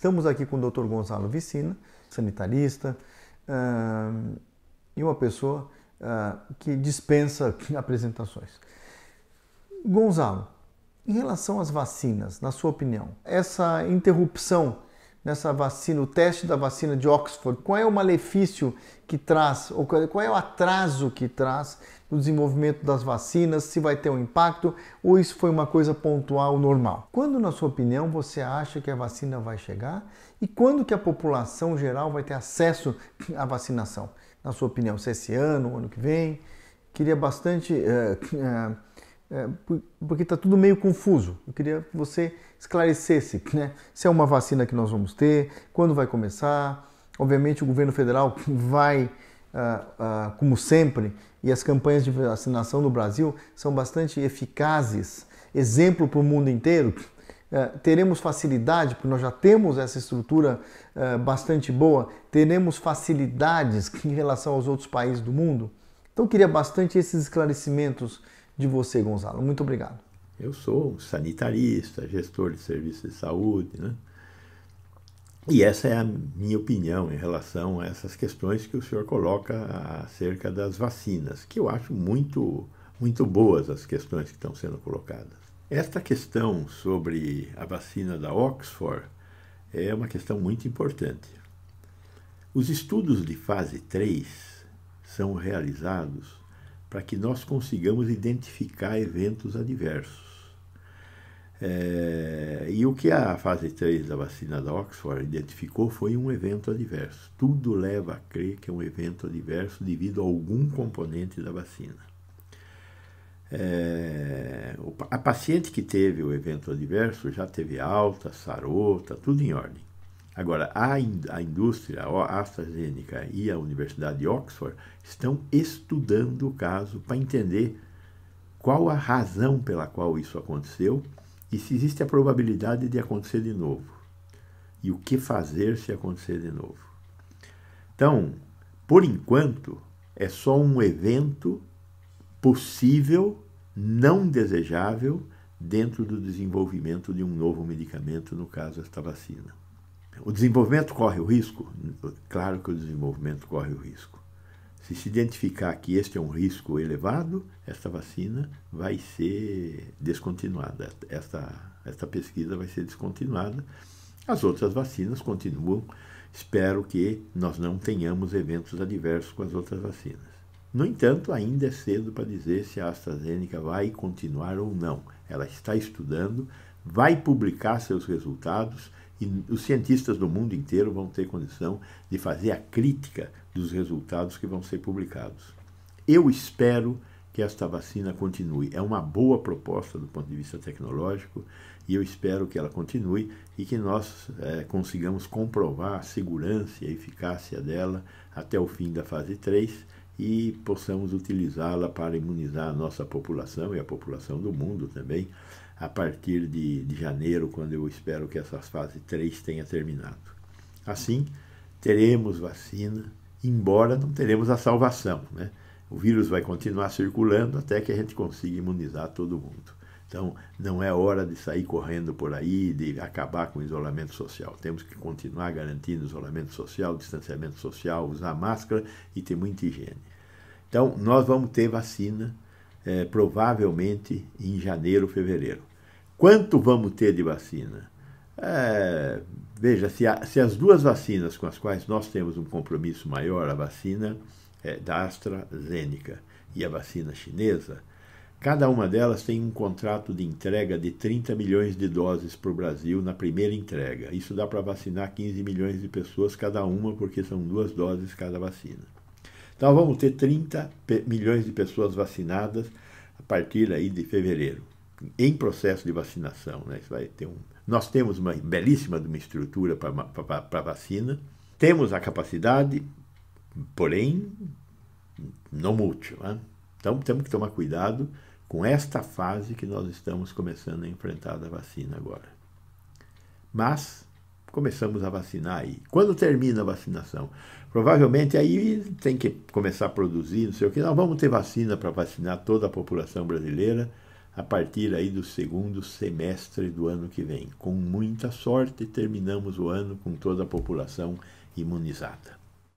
Estamos aqui com o Dr. Gonzalo Vicina, sanitarista, uh, e uma pessoa uh, que dispensa apresentações. Gonzalo, em relação às vacinas, na sua opinião, essa interrupção nessa vacina, o teste da vacina de Oxford, qual é o malefício que traz, ou é, qual é o atraso que traz no desenvolvimento das vacinas, se vai ter um impacto ou isso foi uma coisa pontual normal. Quando, na sua opinião, você acha que a vacina vai chegar e quando que a população geral vai ter acesso à vacinação? Na sua opinião, se é esse ano, ano que vem? Queria bastante. Uh, uh, é, porque está tudo meio confuso. Eu queria que você esclarecesse né? se é uma vacina que nós vamos ter, quando vai começar. Obviamente, o governo federal vai, ah, ah, como sempre, e as campanhas de vacinação no Brasil são bastante eficazes, exemplo para o mundo inteiro. É, teremos facilidade, porque nós já temos essa estrutura é, bastante boa, teremos facilidades em relação aos outros países do mundo? Então, eu queria bastante esses esclarecimentos de você, Gonzalo. Muito obrigado. Eu sou sanitarista, gestor de serviços de saúde, né? E essa é a minha opinião em relação a essas questões que o senhor coloca acerca das vacinas, que eu acho muito, muito boas as questões que estão sendo colocadas. Esta questão sobre a vacina da Oxford é uma questão muito importante. Os estudos de fase 3 são realizados para que nós consigamos identificar eventos adversos. É, e o que a fase 3 da vacina da Oxford identificou foi um evento adverso. Tudo leva a crer que é um evento adverso devido a algum componente da vacina. É, a paciente que teve o evento adverso já teve alta, sarou, está tudo em ordem. Agora, a, a indústria, a AstraZeneca e a Universidade de Oxford estão estudando o caso para entender qual a razão pela qual isso aconteceu e se existe a probabilidade de acontecer de novo. E o que fazer se acontecer de novo. Então, por enquanto, é só um evento possível, não desejável, dentro do desenvolvimento de um novo medicamento, no caso, esta vacina. O desenvolvimento corre o risco? Claro que o desenvolvimento corre o risco. Se se identificar que este é um risco elevado, esta vacina vai ser descontinuada, esta, esta pesquisa vai ser descontinuada. As outras vacinas continuam. Espero que nós não tenhamos eventos adversos com as outras vacinas. No entanto, ainda é cedo para dizer se a AstraZeneca vai continuar ou não. Ela está estudando, vai publicar seus resultados e os cientistas do mundo inteiro vão ter condição de fazer a crítica dos resultados que vão ser publicados. Eu espero que esta vacina continue. É uma boa proposta do ponto de vista tecnológico e eu espero que ela continue e que nós é, consigamos comprovar a segurança e a eficácia dela até o fim da fase 3 e possamos utilizá-la para imunizar a nossa população e a população do mundo também a partir de, de janeiro, quando eu espero que essa fase 3 tenha terminado. Assim, teremos vacina, embora não teremos a salvação. Né? O vírus vai continuar circulando até que a gente consiga imunizar todo mundo. Então, não é hora de sair correndo por aí, de acabar com o isolamento social. Temos que continuar garantindo isolamento social, distanciamento social, usar máscara e ter muita higiene. Então, nós vamos ter vacina, é, provavelmente em janeiro, fevereiro. Quanto vamos ter de vacina? É, veja, se, a, se, as duas vacinas com as quais nós temos um compromisso maior, a vacina é, da AstraZeneca e a vacina chinesa, cada uma delas tem um contrato de entrega de 30 milhões de doses para o Brasil na primeira entrega. Isso dá para vacinar 15 milhões de pessoas cada uma, porque são duas doses cada vacina. Então vamos ter 30 milhões de pessoas vacinadas a partir aí de fevereiro em processo de vacinação. Né? Isso vai ter um... Nós temos uma belíssima uma estrutura para vacina, temos a capacidade, porém, não múltipla, Né? Então, temos que tomar cuidado com esta fase que nós estamos começando a enfrentar da vacina agora. Mas começamos a vacinar aí. Quando termina a vacinação? Provavelmente aí tem que começar a produzir, não sei o que. Nós vamos ter vacina para vacinar toda a população brasileira a partir aí do segundo semestre do ano que vem. Com muita sorte, terminamos o ano com toda a população imunizada.